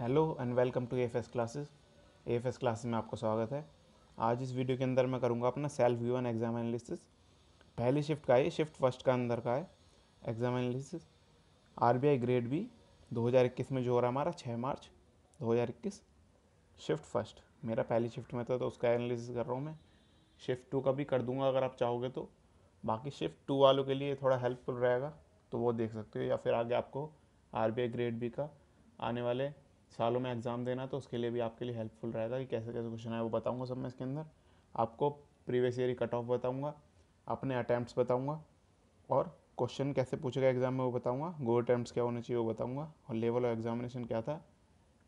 hello and welcome to F S classes F S classes में आपका स्वागत है आज इस वीडियो के अंदर मैं करूँगा अपना self view and exam analysis पहली शिफ्ट का है शिफ्ट फर्स्ट का अंदर का है exam analysis RBI grade B 2021 में जो हो रहा है हमारा 6 मार्च 2021 शिफ्ट फर्स्ट मेरा पहली शिफ्ट में था तो उसका एनालिसिस कर रहा हूँ मैं शिफ्ट टू का भी कर दूंगा अगर आप चाहोगे तो बाकी शिफ्ट टू वालों के लिए थोड़ा हेल्पफुल रहेगा तो वो देख सकते हो या फिर आगे आपको आर ग्रेड बी का आने वाले सालों में एग्ज़ाम देना तो उसके लिए भी आपके लिए हेल्पफुल रहेगा कि कैसे कैसे क्वेश्चन आए वो बताऊँगा सब मैं इसके अंदर आपको प्रीवियस ईयर कट ऑफ बताऊँगा अपने अटैम्प्ट बताऊँगा और क्वेश्चन कैसे पूछेगा एग्ज़ाम में वो बताऊँगा गोल अटैम्प्ट क्या होने चाहिए वो बताऊँगा और लेवल ऑफ एग्जामिनेशन क्या था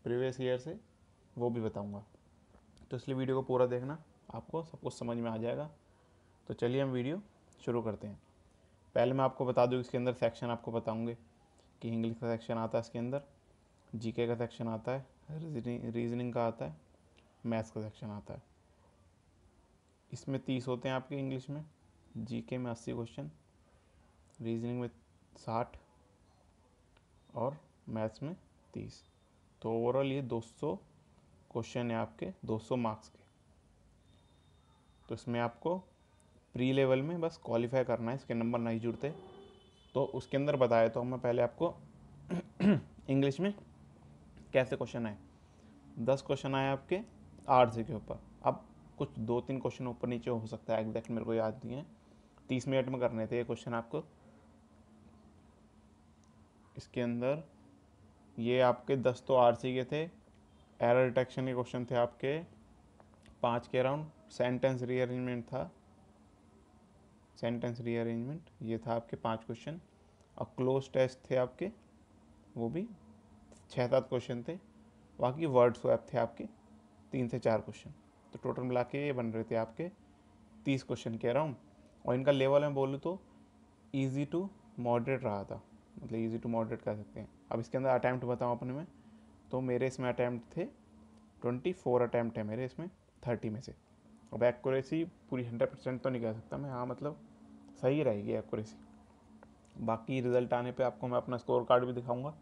प्रीवियस ईयर से वो भी बताऊँगा तो इसलिए वीडियो को पूरा देखना आपको सब कुछ समझ में आ जाएगा तो चलिए हम वीडियो शुरू करते हैं पहले मैं आपको बता दूँ इसके अंदर सेक्शन आपको बताऊँगे कि इंग्लिश का सेक्शन आता है इसके अंदर जीके का सेक्शन आता है रीजनिंग का आता है मैथ्स का सेक्शन आता है इसमें तीस होते हैं आपके इंग्लिश में जीके में अस्सी क्वेश्चन रीजनिंग में साठ और मैथ्स में तीस तो ओवरऑल ये दो सौ क्वेश्चन है आपके दो सौ मार्क्स के तो इसमें आपको प्री लेवल में बस क्वालिफाई करना है इसके नंबर नहीं जुड़ते तो उसके अंदर बताया तो मैं पहले आपको इंग्लिश में कैसे क्वेश्चन आए दस क्वेश्चन आए आपके आर सी के ऊपर अब कुछ दो तीन क्वेश्चन ऊपर नीचे हो सकता है एग्जैक्ट मेरे को याद नहीं है तीस मिनट में करने थे ये क्वेश्चन आपको इसके अंदर ये आपके दस तो आर के थे एरर डिटेक्शन के क्वेश्चन थे आपके पाँच के अराउंड सेंटेंस रीअरेंजमेंट था सेंटेंस रीअरेंजमेंट ये था आपके पांच क्वेश्चन और क्लोज टेस्ट थे आपके वो भी छः सात क्वेश्चन थे बाकी वर्ड स्वैप थे आपके तीन से चार क्वेश्चन तो टोटल मिला के बन रहे थे आपके तीस क्वेश्चन कह रहा हूँ और इनका लेवल मैं बोलूँ तो ईजी टू मॉडरेट रहा था मतलब ईजी टू मॉडरेट कर सकते हैं अब इसके अंदर अटैम्प्ट बताऊँ अपने में तो मेरे इसमें अटैम्प्ट थे ट्वेंटी फोर अटैम्प्ट है मेरे इसमें थर्टी में से अब एक्यूरेसी पूरी हंड्रेड परसेंट तो नहीं कह सकता मैं हाँ मतलब सही रहेगी एक्यूरेसी बाकी रिजल्ट आने पे आपको मैं अपना स्कोर कार्ड भी दिखाऊंगा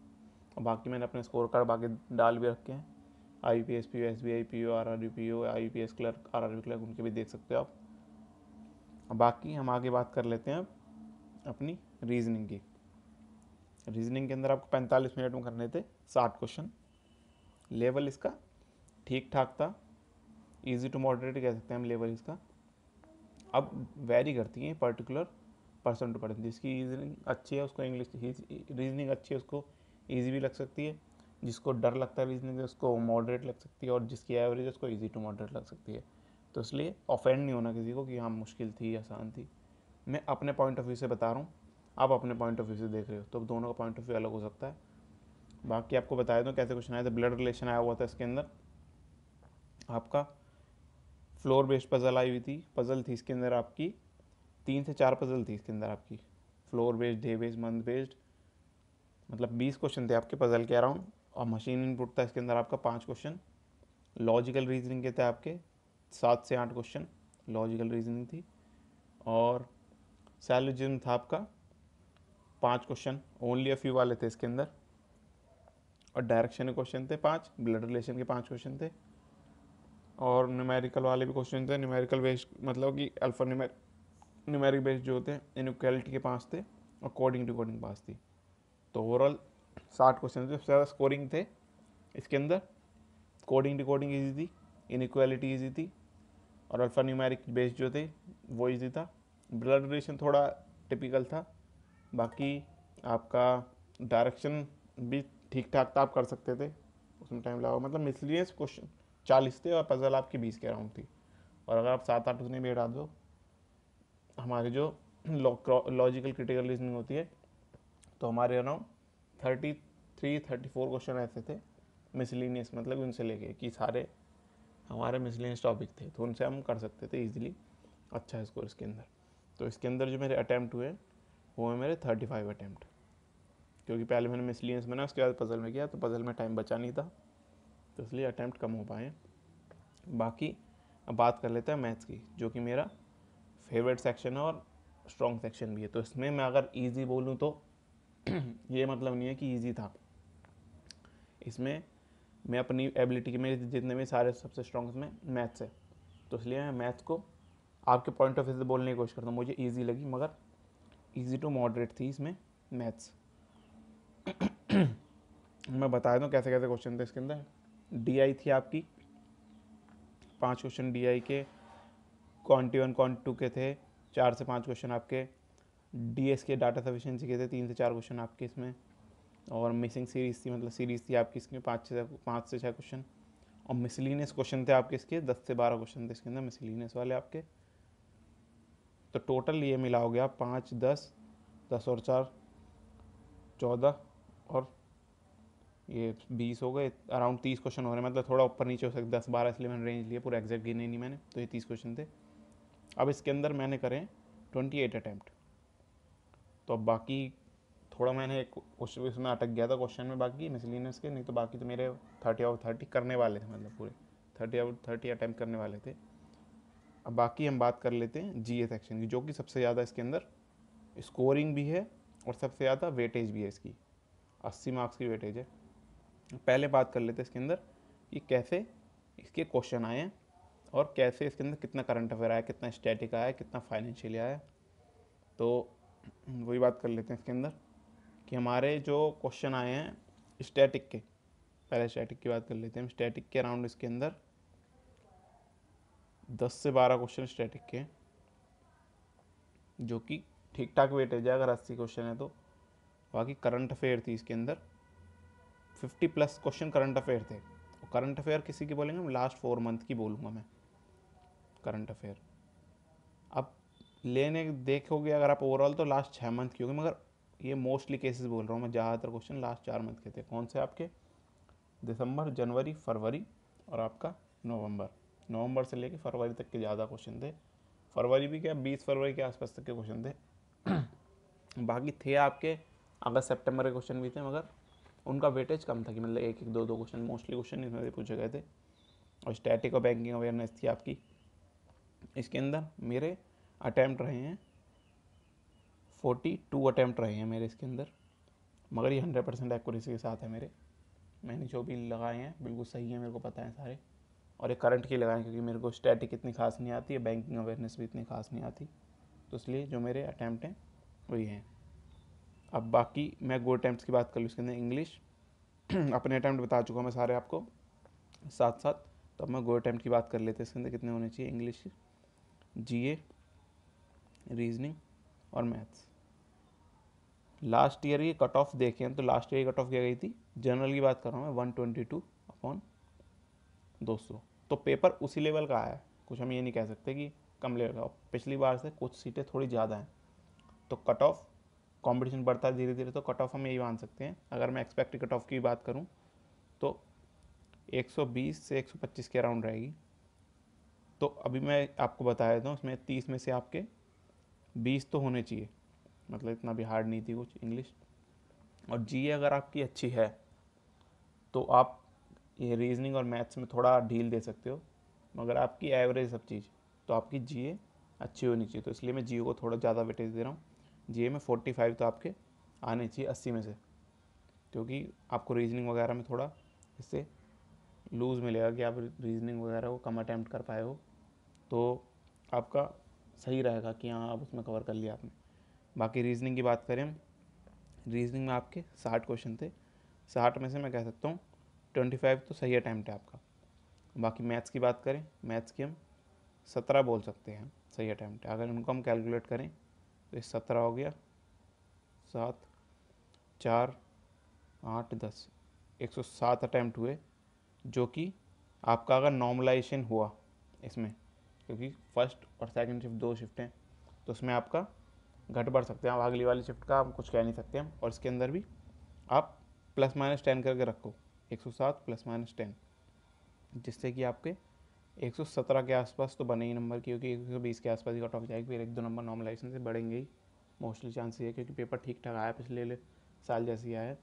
और बाकी मैंने अपने स्कोर कार्ड बाकी डाल भी रखे हैं I P S P O S B I P O R R P O I P S clerk R R clerk उनके भी देख सकते हो आप बाकी हम आगे बात कर लेते हैं अपनी रीजनिंग की रीजनिंग के अंदर आपको पैंतालीस मिनट में करने थे साठ क्वेश्चन लेवल इसका ठीक ठाक था ईजी टू मॉडरेट कह सकते हैं हम लेवल इसका अब वेरी करती हैं पर्टिकुलर पर्सन टू पर्सन जिसकी रीजनिंग अच्छी है उसको इंग्लिश रीजनिंग अच्छी है उसको ईजी भी लग सकती है जिसको डर लगता है बिजनेस से उसको मॉडरेट लग सकती है और जिसकी एवरेज है उसको ईजी टू मॉडरेट लग सकती है तो इसलिए ऑफेंड नहीं होना किसी को कि हाँ मुश्किल थी आसान थी मैं अपने पॉइंट ऑफ व्यू से बता रहा हूँ आप अपने पॉइंट ऑफ व्यू से देख रहे हो तो दोनों का पॉइंट ऑफ व्यू अलग हो सकता है बाकी आपको बता दूँ तो कैसे क्वेश्चन आया था ब्लड रिलेशन आया हुआ था इसके अंदर आपका फ्लोर बेस्ड पज़ल आई हुई थी पज़ल थी इसके अंदर आपकी तीन से चार पज़ल थी इसके अंदर आपकी floor based day based month based मतलब 20 क्वेश्चन थे आपके पजल के अराउंड और मशीन इनपुट था इसके अंदर आपका पाँच क्वेश्चन लॉजिकल रीजनिंग के थे आपके सात से आठ क्वेश्चन लॉजिकल रीजनिंग थी और सैलोजिज्म था आपका पाँच क्वेश्चन ओनली अ फ्यू वाले थे इसके अंदर और डायरेक्शन के क्वेश्चन थे पाँच ब्लड रिलेशन के पाँच क्वेश्चन थे और न्यूमेरिकल वाले भी क्वेश्चन थे न्यूमेरिकल बेस्ड मतलब कि अल्फा न्यूमेर न्यूमेरिक बेस्ड जो होते हैं इनक्वालिटी के पाँच थे और कोडिंग टू कोडिंग पाँच थी तो ओवरऑल साठ क्वेश्चन ज़्यादा स्कोरिंग थे इसके अंदर कोडिंग डिकोडिंग ईजी थी इनक्वालिटी ईजी थी और अल्फ़ा न्यूमेरिक बेस जो थे वो ईजी था ब्लड रिलेशन थोड़ा टिपिकल था बाकी आपका डायरेक्शन भी ठीक ठाक था आप कर सकते थे उसमें टाइम लगा मतलब मिसलियस क्वेश्चन चालीस थे और पजल आपकी बीस के अराउंड थी और अगर आप सात आठ उसने भी हटा दो हमारे जो लॉजिकल क्रिटिकल रीजनिंग होती है तो हमारे around thirty three thirty four question ऐसे थे मिसलिनियस मतलब उनसे लेके कि सारे हमारे मिसलिनियस टॉपिक थे तो उनसे हम कर सकते थे ईजिली अच्छा स्कोर इसके अंदर तो इसके अंदर जो मेरे अटैम्प्ट हुए वो है मेरे थर्टी फाइव अटैम्प्ट क्योंकि पहले मैंने मिसलिनियस बना उसके बाद पज़ल में किया तो पज़ल में टाइम बचा नहीं था तो इसलिए अटैम्प्ट कम हो पाए बाकी अब बात कर लेते हैं मैथ्स की जो कि मेरा फेवरेट सेक्शन है और स्ट्रॉन्ग सेक्शन भी है तो इसमें मैं अगर ईजी बोलूँ तो ये मतलब नहीं है कि ईजी था इसमें मैं अपनी एबिलिटी के मेरे जितने भी सारे सबसे स्ट्रॉन्ग में मैथ्स है तो इसलिए मैं मैथ्स को आपके पॉइंट ऑफ व्यू से बोलने की कोशिश करता हूँ मुझे ईजी लगी मगर ईजी टू मॉडरेट थी इसमें मैथ्स मैं बता दूँ कैसे कैसे क्वेश्चन थे इसके अंदर डी थी आपकी पांच क्वेश्चन डी के कॉन्टी वन कॉन्ट टू के थे चार से पांच क्वेश्चन आपके डी एस के डाटा सफिशेंसी के थे तीन से चार क्वेश्चन आपके इसमें और मिसिंग सीरीज़ थी मतलब सीरीज़ थी आपकी इसमें पाँच से पाँच से छः क्वेश्चन और मिसलिनियस क्वेश्चन थे आपके इसके दस से बारह क्वेश्चन थे इसके अंदर मिसलिनियस वाले आपके तो टोटल ये मिला हो गया पाँच दस दस और चार चौदह और ये बीस हो गए अराउंड तीस क्वेश्चन हो रहे हैं मतलब थोड़ा ऊपर नीचे हो सकता दस बारह इसलिए मैंने रेंज लिया पूरा एग्जैक्ट गिने नहीं मैंने तो ये तीस क्वेश्चन थे अब इसके अंदर मैंने करें ट्वेंटी एट अटैम्प्ट तो अब बाकी थोड़ा मैंने एक उसमें अटक गया था क्वेश्चन में बाकी मिसलिनियस के नहीं तो बाकी तो मेरे थर्टी आउट थर्टी करने वाले थे मतलब पूरे थर्टी आउट थर्टी अटैम्प्ट करने वाले थे अब बाकी हम बात कर लेते हैं जी ए सेक्शन की जो कि सबसे ज़्यादा इसके अंदर स्कोरिंग भी है और सबसे ज़्यादा वेटेज भी है इसकी अस्सी मार्क्स की वेटेज है पहले बात कर लेते हैं इसके अंदर कि कैसे इसके क्वेश्चन आए हैं और कैसे इसके अंदर कितना करंट अफेयर आया कितना स्टैटिक आया कितना फाइनेंशियली आया तो वही बात कर लेते हैं इसके अंदर कि हमारे जो क्वेश्चन आए हैं स्टैटिक के पहले स्टैटिक की बात कर लेते हैं स्टैटिक के अराउंड इसके अंदर दस से बारह क्वेश्चन स्टैटिक के जो कि ठीक ठाक वेटेज है अगर अस्सी क्वेश्चन है तो बाकी करंट अफेयर थी इसके अंदर fifty plus question current affair थे करंट अफेयर किसी की बोलेंगे लास्ट फोर मंथ की बोलूँगा मैं करंट अफेयर लेने देखोगे अगर आप ओवरऑल तो लास्ट छः मंथ की होगी मगर ये मोस्टली केसेस बोल रहा हूँ मैं ज़्यादातर क्वेश्चन लास्ट चार मंथ के थे कौन से आपके दिसंबर जनवरी फरवरी और आपका नवंबर नवंबर से लेके फरवरी तक के ज़्यादा क्वेश्चन थे फरवरी भी क्या बीस फरवरी के आसपास तक के क्वेश्चन थे बाकी थे आपके अगस्त सेप्टेम्बर के क्वेश्चन भी थे मगर उनका वेटेज कम था कि मतलब एक एक दो दो क्वेश्चन मोस्टली क्वेश्चन इसमें से पूछे गए थे और स्टैटिक और बैंकिंग अवेयरनेस थी आपकी इसके अंदर मेरे अटैम्प्ट रहे हैं फोर्टी टू अटैम्प्ट रहे हैं मेरे इसके अंदर मगर ये हंड्रेड परसेंट एक्यूरेसी के साथ है मेरे मैंने जो भी लगाए हैं बिल्कुल सही है मेरे को पता है सारे और एक करंट के लगाए क्योंकि मेरे को स्टैटिक इतनी खास नहीं आती है बैंकिंग अवेयरनेस भी इतनी खास नहीं आती तो इसलिए जो मेरे अटैम्प्ट हैं वही हैं अब बाकी मैं गो अटैम्प्ट की बात कर लूँ इसके अंदर इंग्लिश अपने अटैम्प्ट बता चुका हूँ मैं सारे आपको साथ साथ तो अब मैं गो अटैम्प्ट की बात कर लेते हैं इसके अंदर कितने होने चाहिए इंग्लिश जी ए रीजनिंग और मैथ्स लास्ट ईयर ये कट ऑफ देखें तो लास्ट ईयर कट ऑफ क्या गई थी जनरल की बात कर रहा हूँ मैं वन ट्वेंटी टू अपॉन दो सौ तो पेपर उसी लेवल का आया है कुछ हम ये नहीं कह सकते कि कम लेवल का पिछली बार से कुछ सीटें थोड़ी ज़्यादा हैं तो कट ऑफ कॉम्पिटिशन बढ़ता है धीरे धीरे तो कट ऑफ हम यही मान सकते हैं अगर मैं एक्सपेक्टेड कट ऑफ की बात करूँ तो 120 से 125 के अराउंड रहेगी तो अभी मैं आपको बता देता हूँ उसमें 30 में से आपके बीस तो होने चाहिए मतलब इतना भी हार्ड नहीं थी कुछ इंग्लिश और जी अगर आपकी अच्छी है तो आप ये रीजनिंग और मैथ्स में थोड़ा ढील दे सकते हो मगर आपकी एवरेज सब चीज़ तो आपकी जी अच्छी होनी चाहिए तो इसलिए मैं जी को थोड़ा ज़्यादा वेटेज दे रहा हूँ जी में फोर्टी फाइव तो आपके आने चाहिए अस्सी में से क्योंकि आपको रीजनिंग वगैरह में थोड़ा इससे लूज़ मिलेगा कि आप रीजनिंग वगैरह को कम अटैम्प्ट कर पाए हो तो आपका सही रहेगा कि हाँ आप उसमें कवर कर लिया आपने बाकी रीजनिंग की बात करें हम रीजनिंग में आपके साठ क्वेश्चन थे साठ में से मैं कह सकता हूँ ट्वेंटी फाइव तो सही अटैम्प्ट है आपका बाकी मैथ्स की बात करें मैथ्स की हम सत्रह बोल सकते हैं सही अटैम्प्ट अगर उनको हम कैलकुलेट करें तो ये सत्रह हो गया सात चार आठ दस एक सौ सात अटैम्प्ट हुए जो कि आपका अगर नॉर्मलाइजेशन हुआ इसमें क्योंकि फर्स्ट और सेकंड शिफ्ट दो शिफ्ट हैं तो उसमें आपका घट बढ़ सकते हैं आप अगली वाली शिफ्ट का आप कुछ कह नहीं सकते हैं और इसके अंदर भी आप प्लस माइनस टेन करके रखो एक सौ सात प्लस माइनस टेन जिससे कि आपके एक सौ सत्रह के आसपास तो बने ही नंबर क्योंकि एक सौ बीस के आसपास ही कट ऑफ जाएगी फिर एक दो नंबर नॉर्मलाइजेशन से बढ़ेंगे ही मोस्टली चांसेस है क्योंकि पेपर ठीक ठाक आया पिछले साल जैसे ही आया है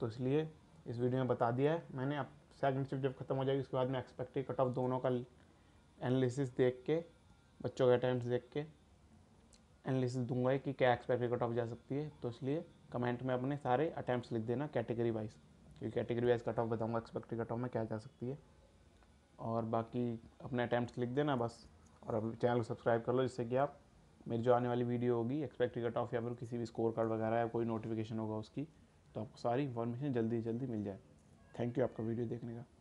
तो इसलिए इस वीडियो में बता दिया है मैंने अब सेकंड शिफ्ट जब खत्म हो जाएगी उसके बाद मैं एक्सपेक्टेड कट ऑफ दोनों का एनालिसिस देख के बच्चों के अटैम्प्ट देख के एनालिसिस दूंगा कि क्या एक्सपेक्ट कट ऑफ जा सकती है तो इसलिए कमेंट में अपने सारे अटैम्प्ट लिख देना कैटेगरी वाइज क्योंकि कैटेगरी वाइज कट ऑफ बताऊँगा एक्सपेक्ट कट ऑफ में क्या जा सकती है और बाकी अपने अटैम्प्ट लिख देना बस और अब चैनल को सब्सक्राइब कर लो जिससे कि आप मेरी जो आने वाली वीडियो होगी एक्सपेक्ट कट ऑफ या फिर किसी भी स्कोर कार्ड वगैरह या कोई नोटिफिकेशन होगा उसकी तो आपको सारी इन्फॉर्मेशन जल्दी से जल्दी मिल जाए थैंक यू आपका वीडियो देखने का